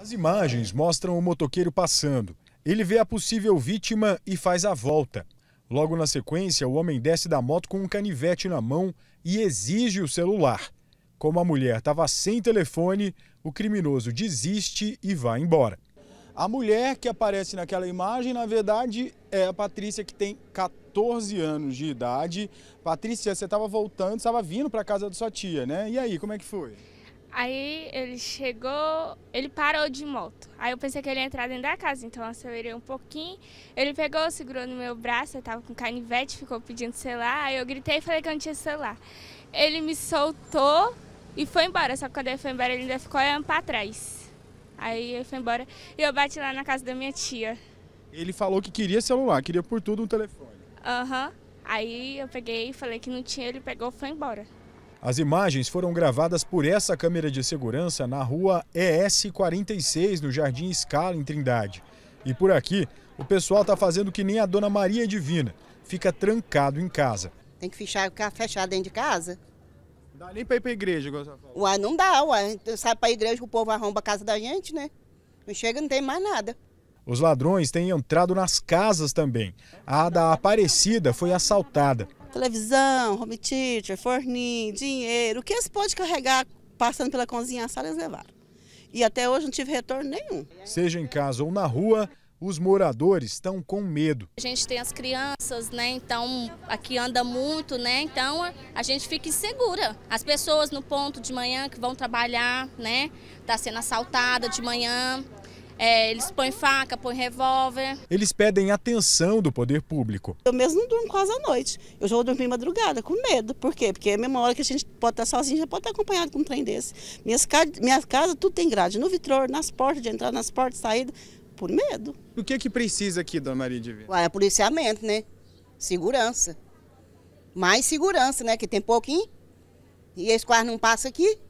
As imagens mostram o motoqueiro passando. Ele vê a possível vítima e faz a volta. Logo na sequência, o homem desce da moto com um canivete na mão e exige o celular. Como a mulher estava sem telefone, o criminoso desiste e vai embora. A mulher que aparece naquela imagem, na verdade, é a Patrícia, que tem 14 anos de idade. Patrícia, você estava voltando, estava vindo para casa da sua tia, né? E aí, como é que foi? Aí ele chegou, ele parou de moto. Aí eu pensei que ele ia entrar dentro da casa, então eu acelerei um pouquinho. Ele pegou, segurou no meu braço, eu tava com canivete, ficou pedindo celular. Aí eu gritei e falei que eu não tinha celular. Ele me soltou e foi embora, só que quando ele foi embora ele ainda ficou olhando pra trás. Aí ele foi embora e eu bati lá na casa da minha tia. Ele falou que queria celular, queria por tudo um telefone. Aham. Uhum. Aí eu peguei e falei que não tinha, ele pegou e foi embora. As imagens foram gravadas por essa câmera de segurança na rua ES46, no Jardim Scala, em Trindade. E por aqui, o pessoal está fazendo que nem a dona Maria Divina, fica trancado em casa. Tem que fechar, fechado dentro de casa. Não dá nem para ir para a igreja, igual você tá falou. Uai, não dá, uai. Então, sai para a igreja, o povo arromba a casa da gente, né? Não chega, não tem mais nada. Os ladrões têm entrado nas casas também. A da Aparecida foi assaltada. Televisão, home teacher, forninho, dinheiro, o que eles podem carregar passando pela cozinha a sala, eles levaram. E até hoje não tive retorno nenhum. Seja em casa ou na rua, os moradores estão com medo. A gente tem as crianças, né? Então aqui anda muito, né? Então a gente fica insegura. As pessoas no ponto de manhã que vão trabalhar, né? Tá sendo assaltada de manhã. É, eles põem faca, põem revólver. Eles pedem atenção do poder público. Eu mesmo não durmo quase à noite. Eu já vou dormir madrugada, com medo. Por quê? Porque é a mesma hora que a gente pode estar sozinho, já pode estar acompanhado com um trem desse. Minhas, Minhas casas, tudo tem grade. No vitror, nas portas de entrada, nas portas de saída, por medo. O que é que precisa aqui, dona Maria de Vila? É policiamento, né? Segurança. Mais segurança, né? Que tem pouquinho. E eles quase não passam aqui.